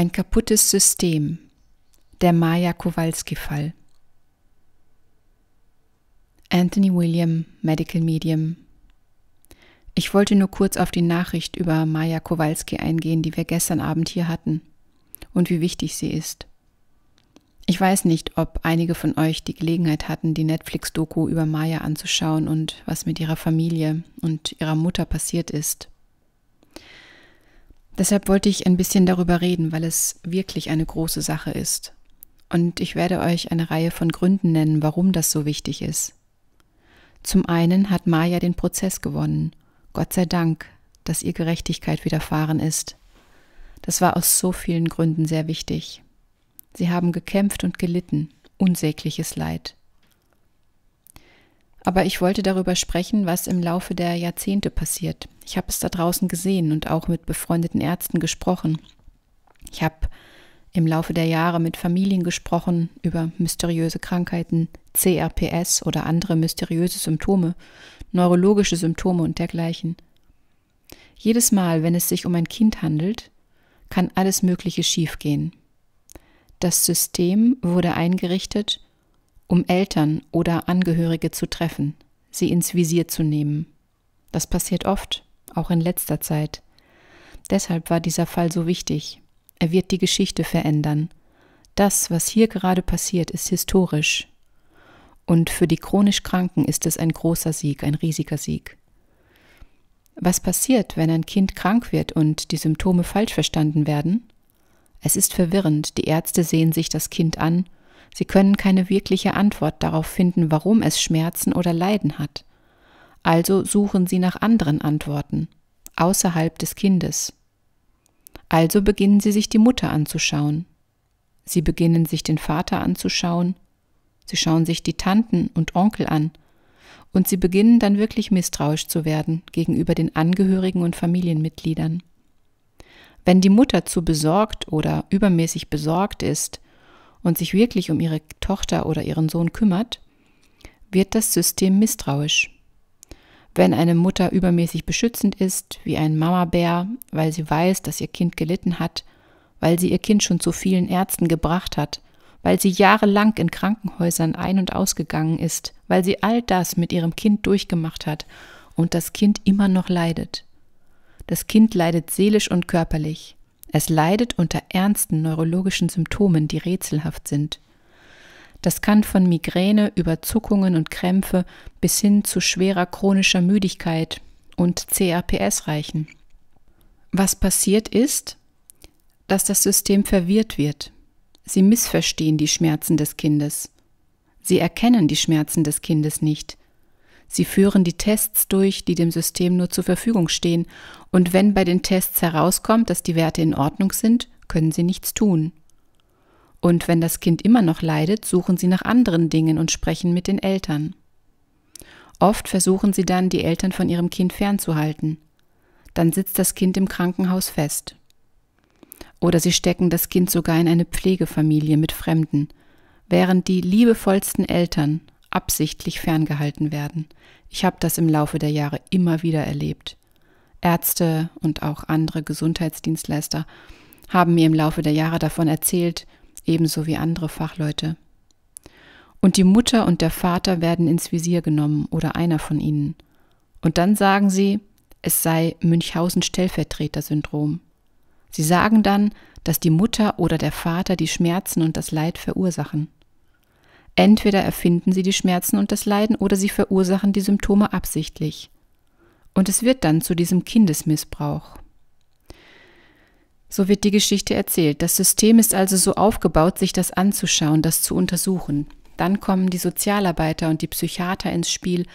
Ein kaputtes System. Der Maya Kowalski-Fall. Anthony William, Medical Medium. Ich wollte nur kurz auf die Nachricht über Maya Kowalski eingehen, die wir gestern Abend hier hatten und wie wichtig sie ist. Ich weiß nicht, ob einige von euch die Gelegenheit hatten, die Netflix-Doku über Maya anzuschauen und was mit ihrer Familie und ihrer Mutter passiert ist. Deshalb wollte ich ein bisschen darüber reden, weil es wirklich eine große Sache ist. Und ich werde euch eine Reihe von Gründen nennen, warum das so wichtig ist. Zum einen hat Maya den Prozess gewonnen. Gott sei Dank, dass ihr Gerechtigkeit widerfahren ist. Das war aus so vielen Gründen sehr wichtig. Sie haben gekämpft und gelitten, unsägliches Leid. Aber ich wollte darüber sprechen, was im Laufe der Jahrzehnte passiert. Ich habe es da draußen gesehen und auch mit befreundeten Ärzten gesprochen. Ich habe im Laufe der Jahre mit Familien gesprochen über mysteriöse Krankheiten, CRPS oder andere mysteriöse Symptome, neurologische Symptome und dergleichen. Jedes Mal, wenn es sich um ein Kind handelt, kann alles Mögliche schiefgehen. Das System wurde eingerichtet, um Eltern oder Angehörige zu treffen, sie ins Visier zu nehmen. Das passiert oft, auch in letzter Zeit. Deshalb war dieser Fall so wichtig. Er wird die Geschichte verändern. Das, was hier gerade passiert, ist historisch. Und für die chronisch Kranken ist es ein großer Sieg, ein riesiger Sieg. Was passiert, wenn ein Kind krank wird und die Symptome falsch verstanden werden? Es ist verwirrend, die Ärzte sehen sich das Kind an Sie können keine wirkliche Antwort darauf finden, warum es Schmerzen oder Leiden hat. Also suchen sie nach anderen Antworten, außerhalb des Kindes. Also beginnen sie sich die Mutter anzuschauen. Sie beginnen sich den Vater anzuschauen. Sie schauen sich die Tanten und Onkel an. Und sie beginnen dann wirklich misstrauisch zu werden gegenüber den Angehörigen und Familienmitgliedern. Wenn die Mutter zu besorgt oder übermäßig besorgt ist, und sich wirklich um ihre Tochter oder ihren Sohn kümmert, wird das System misstrauisch. Wenn eine Mutter übermäßig beschützend ist, wie ein Mamabär, weil sie weiß, dass ihr Kind gelitten hat, weil sie ihr Kind schon zu vielen Ärzten gebracht hat, weil sie jahrelang in Krankenhäusern ein- und ausgegangen ist, weil sie all das mit ihrem Kind durchgemacht hat und das Kind immer noch leidet. Das Kind leidet seelisch und körperlich. Es leidet unter ernsten neurologischen Symptomen, die rätselhaft sind. Das kann von Migräne über Zuckungen und Krämpfe bis hin zu schwerer chronischer Müdigkeit und CRPS reichen. Was passiert ist, dass das System verwirrt wird. Sie missverstehen die Schmerzen des Kindes. Sie erkennen die Schmerzen des Kindes nicht. Sie führen die Tests durch, die dem System nur zur Verfügung stehen, und wenn bei den Tests herauskommt, dass die Werte in Ordnung sind, können Sie nichts tun. Und wenn das Kind immer noch leidet, suchen Sie nach anderen Dingen und sprechen mit den Eltern. Oft versuchen Sie dann, die Eltern von ihrem Kind fernzuhalten. Dann sitzt das Kind im Krankenhaus fest. Oder Sie stecken das Kind sogar in eine Pflegefamilie mit Fremden, während die liebevollsten Eltern absichtlich ferngehalten werden. Ich habe das im Laufe der Jahre immer wieder erlebt. Ärzte und auch andere Gesundheitsdienstleister haben mir im Laufe der Jahre davon erzählt, ebenso wie andere Fachleute. Und die Mutter und der Vater werden ins Visier genommen oder einer von ihnen. Und dann sagen sie, es sei Münchhausen-Stellvertreter-Syndrom. Sie sagen dann, dass die Mutter oder der Vater die Schmerzen und das Leid verursachen. Entweder erfinden sie die Schmerzen und das Leiden oder sie verursachen die Symptome absichtlich. Und es wird dann zu diesem Kindesmissbrauch. So wird die Geschichte erzählt. Das System ist also so aufgebaut, sich das anzuschauen, das zu untersuchen. Dann kommen die Sozialarbeiter und die Psychiater ins Spiel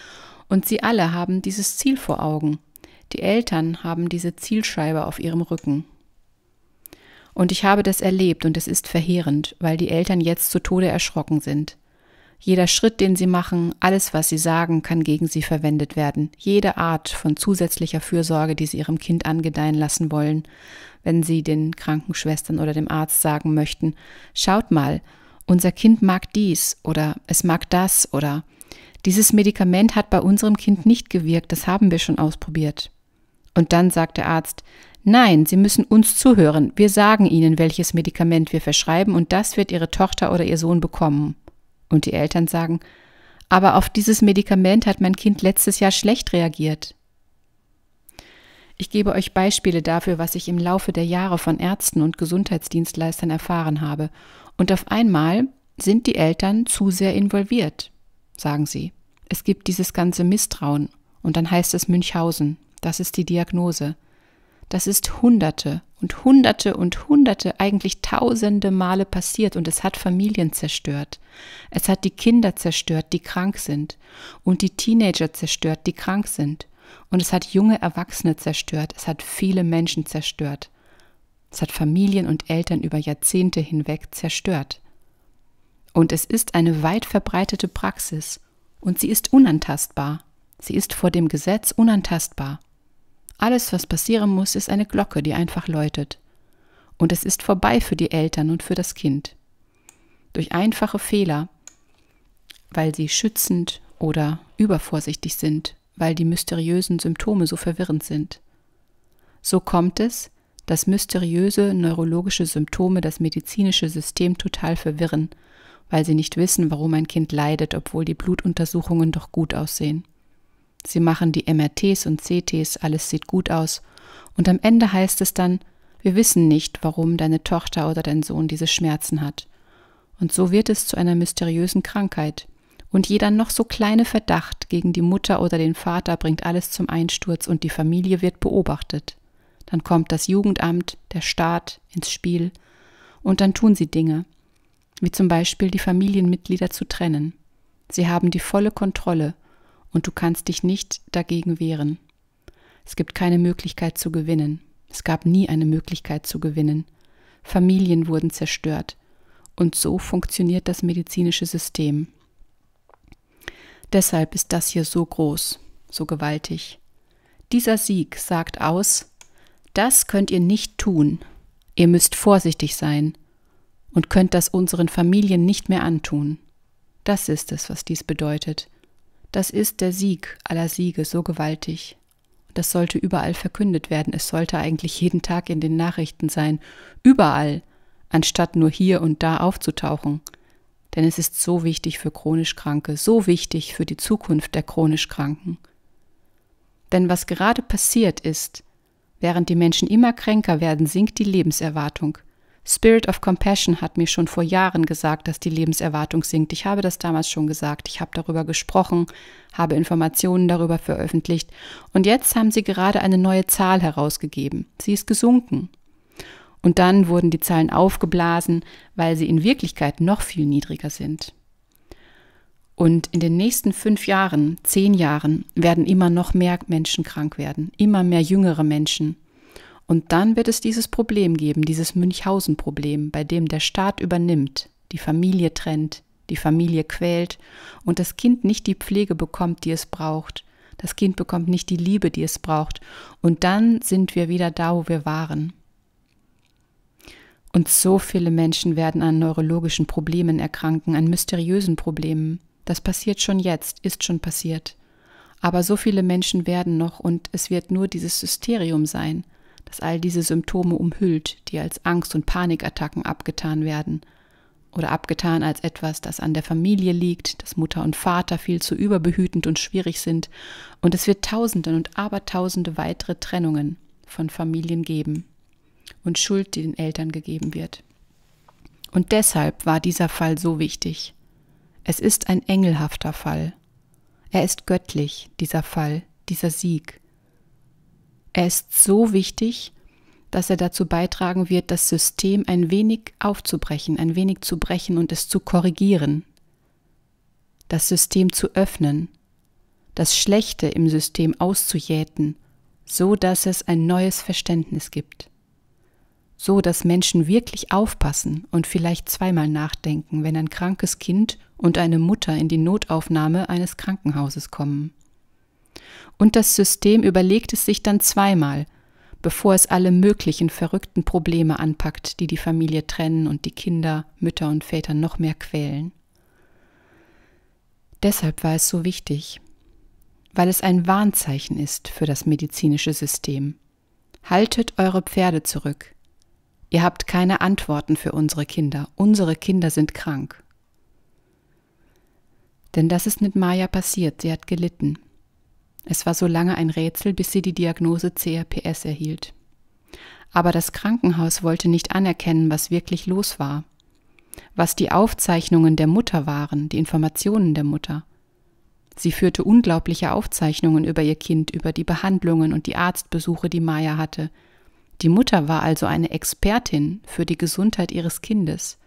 und sie alle haben dieses Ziel vor Augen. Die Eltern haben diese Zielscheibe auf ihrem Rücken. Und ich habe das erlebt und es ist verheerend, weil die Eltern jetzt zu Tode erschrocken sind. Jeder Schritt, den sie machen, alles, was sie sagen, kann gegen sie verwendet werden. Jede Art von zusätzlicher Fürsorge, die sie ihrem Kind angedeihen lassen wollen, wenn sie den Krankenschwestern oder dem Arzt sagen möchten, schaut mal, unser Kind mag dies oder es mag das oder dieses Medikament hat bei unserem Kind nicht gewirkt, das haben wir schon ausprobiert. Und dann sagt der Arzt, nein, Sie müssen uns zuhören, wir sagen Ihnen, welches Medikament wir verschreiben und das wird Ihre Tochter oder Ihr Sohn bekommen. Und die Eltern sagen, aber auf dieses Medikament hat mein Kind letztes Jahr schlecht reagiert. Ich gebe euch Beispiele dafür, was ich im Laufe der Jahre von Ärzten und Gesundheitsdienstleistern erfahren habe. Und auf einmal sind die Eltern zu sehr involviert, sagen sie. Es gibt dieses ganze Misstrauen. Und dann heißt es Münchhausen. Das ist die Diagnose das ist hunderte und hunderte und hunderte, eigentlich tausende Male passiert und es hat Familien zerstört. Es hat die Kinder zerstört, die krank sind und die Teenager zerstört, die krank sind und es hat junge Erwachsene zerstört, es hat viele Menschen zerstört. Es hat Familien und Eltern über Jahrzehnte hinweg zerstört. Und es ist eine weit verbreitete Praxis und sie ist unantastbar. Sie ist vor dem Gesetz unantastbar. Alles, was passieren muss, ist eine Glocke, die einfach läutet. Und es ist vorbei für die Eltern und für das Kind. Durch einfache Fehler, weil sie schützend oder übervorsichtig sind, weil die mysteriösen Symptome so verwirrend sind. So kommt es, dass mysteriöse neurologische Symptome das medizinische System total verwirren, weil sie nicht wissen, warum ein Kind leidet, obwohl die Blutuntersuchungen doch gut aussehen. Sie machen die MRTs und CTs, alles sieht gut aus. Und am Ende heißt es dann, wir wissen nicht, warum deine Tochter oder dein Sohn diese Schmerzen hat. Und so wird es zu einer mysteriösen Krankheit. Und jeder noch so kleine Verdacht gegen die Mutter oder den Vater bringt alles zum Einsturz und die Familie wird beobachtet. Dann kommt das Jugendamt, der Staat ins Spiel und dann tun sie Dinge, wie zum Beispiel die Familienmitglieder zu trennen. Sie haben die volle Kontrolle und du kannst dich nicht dagegen wehren. Es gibt keine Möglichkeit zu gewinnen. Es gab nie eine Möglichkeit zu gewinnen. Familien wurden zerstört. Und so funktioniert das medizinische System. Deshalb ist das hier so groß, so gewaltig. Dieser Sieg sagt aus, das könnt ihr nicht tun. Ihr müsst vorsichtig sein und könnt das unseren Familien nicht mehr antun. Das ist es, was dies bedeutet. Das ist der Sieg aller Siege, so gewaltig. Das sollte überall verkündet werden. Es sollte eigentlich jeden Tag in den Nachrichten sein. Überall. Anstatt nur hier und da aufzutauchen. Denn es ist so wichtig für chronisch Kranke, so wichtig für die Zukunft der chronisch Kranken. Denn was gerade passiert ist, während die Menschen immer kränker werden, sinkt die Lebenserwartung. Spirit of Compassion hat mir schon vor Jahren gesagt, dass die Lebenserwartung sinkt. Ich habe das damals schon gesagt. Ich habe darüber gesprochen, habe Informationen darüber veröffentlicht. Und jetzt haben sie gerade eine neue Zahl herausgegeben. Sie ist gesunken. Und dann wurden die Zahlen aufgeblasen, weil sie in Wirklichkeit noch viel niedriger sind. Und in den nächsten fünf Jahren, zehn Jahren werden immer noch mehr Menschen krank werden, immer mehr jüngere Menschen. Und dann wird es dieses Problem geben, dieses Münchhausen-Problem, bei dem der Staat übernimmt, die Familie trennt, die Familie quält und das Kind nicht die Pflege bekommt, die es braucht. Das Kind bekommt nicht die Liebe, die es braucht. Und dann sind wir wieder da, wo wir waren. Und so viele Menschen werden an neurologischen Problemen erkranken, an mysteriösen Problemen. Das passiert schon jetzt, ist schon passiert. Aber so viele Menschen werden noch und es wird nur dieses Mysterium sein das all diese Symptome umhüllt, die als Angst- und Panikattacken abgetan werden oder abgetan als etwas, das an der Familie liegt, dass Mutter und Vater viel zu überbehütend und schwierig sind, und es wird tausende und Abertausende weitere Trennungen von Familien geben und Schuld, die den Eltern gegeben wird. Und deshalb war dieser Fall so wichtig. Es ist ein engelhafter Fall. Er ist göttlich, dieser Fall, dieser Sieg. Er ist so wichtig, dass er dazu beitragen wird, das System ein wenig aufzubrechen, ein wenig zu brechen und es zu korrigieren, das System zu öffnen, das Schlechte im System auszujäten, so dass es ein neues Verständnis gibt, so dass Menschen wirklich aufpassen und vielleicht zweimal nachdenken, wenn ein krankes Kind und eine Mutter in die Notaufnahme eines Krankenhauses kommen und das System überlegt es sich dann zweimal, bevor es alle möglichen verrückten Probleme anpackt, die die Familie trennen und die Kinder, Mütter und Väter noch mehr quälen. Deshalb war es so wichtig, weil es ein Warnzeichen ist für das medizinische System. Haltet eure Pferde zurück. Ihr habt keine Antworten für unsere Kinder. Unsere Kinder sind krank. Denn das ist mit Maya passiert. Sie hat gelitten. Es war so lange ein Rätsel, bis sie die Diagnose CRPS erhielt. Aber das Krankenhaus wollte nicht anerkennen, was wirklich los war, was die Aufzeichnungen der Mutter waren, die Informationen der Mutter. Sie führte unglaubliche Aufzeichnungen über ihr Kind, über die Behandlungen und die Arztbesuche, die Maya hatte. Die Mutter war also eine Expertin für die Gesundheit ihres Kindes.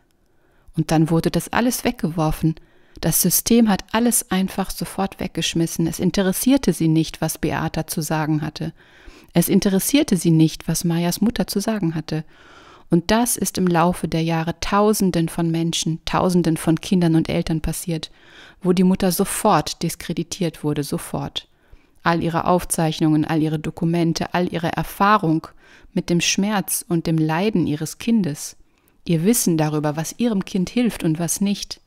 Und dann wurde das alles weggeworfen, das System hat alles einfach sofort weggeschmissen. Es interessierte sie nicht, was Beata zu sagen hatte. Es interessierte sie nicht, was Mayas Mutter zu sagen hatte. Und das ist im Laufe der Jahre Tausenden von Menschen, Tausenden von Kindern und Eltern passiert, wo die Mutter sofort diskreditiert wurde, sofort. All ihre Aufzeichnungen, all ihre Dokumente, all ihre Erfahrung mit dem Schmerz und dem Leiden ihres Kindes, ihr Wissen darüber, was ihrem Kind hilft und was nicht,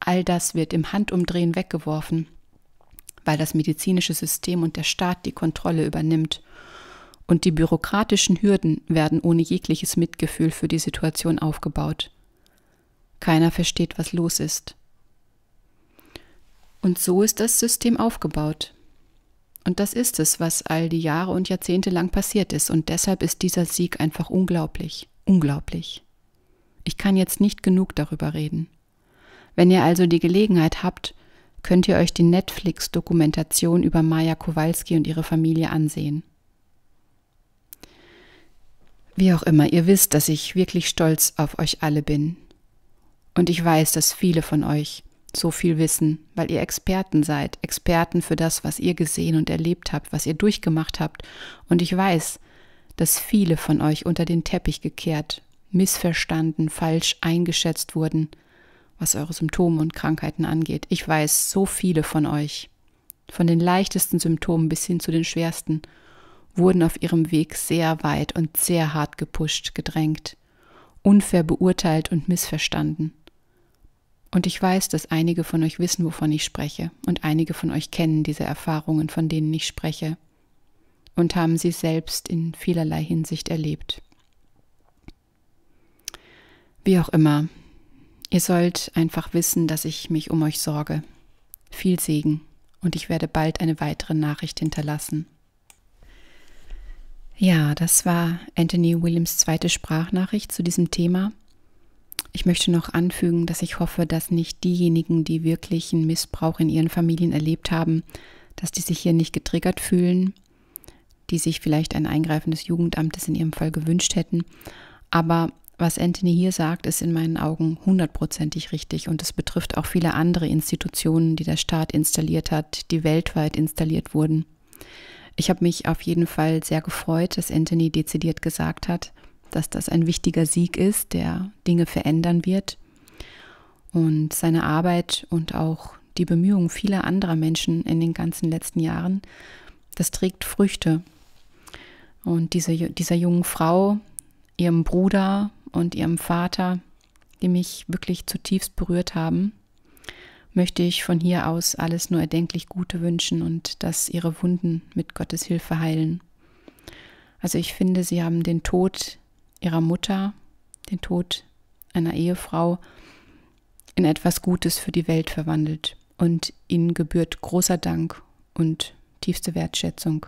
all das wird im Handumdrehen weggeworfen, weil das medizinische System und der Staat die Kontrolle übernimmt. Und die bürokratischen Hürden werden ohne jegliches Mitgefühl für die Situation aufgebaut. Keiner versteht, was los ist. Und so ist das System aufgebaut. Und das ist es, was all die Jahre und Jahrzehnte lang passiert ist. Und deshalb ist dieser Sieg einfach unglaublich. Unglaublich. Ich kann jetzt nicht genug darüber reden. Wenn ihr also die Gelegenheit habt, könnt ihr euch die Netflix-Dokumentation über Maja Kowalski und ihre Familie ansehen. Wie auch immer, ihr wisst, dass ich wirklich stolz auf euch alle bin. Und ich weiß, dass viele von euch so viel wissen, weil ihr Experten seid, Experten für das, was ihr gesehen und erlebt habt, was ihr durchgemacht habt. Und ich weiß, dass viele von euch unter den Teppich gekehrt, missverstanden, falsch eingeschätzt wurden, was eure Symptome und Krankheiten angeht. Ich weiß so viele von euch, von den leichtesten Symptomen bis hin zu den schwersten, wurden auf ihrem Weg sehr weit und sehr hart gepusht, gedrängt, unfair beurteilt und missverstanden. Und ich weiß, dass einige von euch wissen, wovon ich spreche, und einige von euch kennen diese Erfahrungen, von denen ich spreche, und haben sie selbst in vielerlei Hinsicht erlebt. Wie auch immer, Ihr sollt einfach wissen, dass ich mich um euch sorge. Viel Segen und ich werde bald eine weitere Nachricht hinterlassen. Ja, das war Anthony Williams zweite Sprachnachricht zu diesem Thema. Ich möchte noch anfügen, dass ich hoffe, dass nicht diejenigen, die wirklichen Missbrauch in ihren Familien erlebt haben, dass die sich hier nicht getriggert fühlen, die sich vielleicht ein Eingreifen des Jugendamtes in ihrem Fall gewünscht hätten. Aber was Anthony hier sagt, ist in meinen Augen hundertprozentig richtig und es betrifft auch viele andere Institutionen, die der Staat installiert hat, die weltweit installiert wurden. Ich habe mich auf jeden Fall sehr gefreut, dass Anthony dezidiert gesagt hat, dass das ein wichtiger Sieg ist, der Dinge verändern wird. Und seine Arbeit und auch die Bemühungen vieler anderer Menschen in den ganzen letzten Jahren, das trägt Früchte. Und diese, dieser jungen Frau, ihrem Bruder, und ihrem Vater, die mich wirklich zutiefst berührt haben, möchte ich von hier aus alles nur erdenklich Gute wünschen und dass ihre Wunden mit Gottes Hilfe heilen. Also ich finde, sie haben den Tod ihrer Mutter, den Tod einer Ehefrau in etwas Gutes für die Welt verwandelt und ihnen gebührt großer Dank und tiefste Wertschätzung.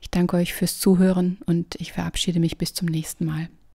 Ich danke euch fürs Zuhören und ich verabschiede mich bis zum nächsten Mal.